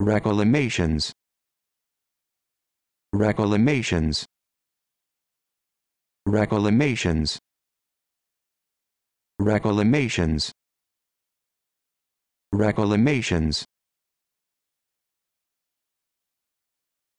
Reclamations Reclamations Reclamations Reclamations Reclamations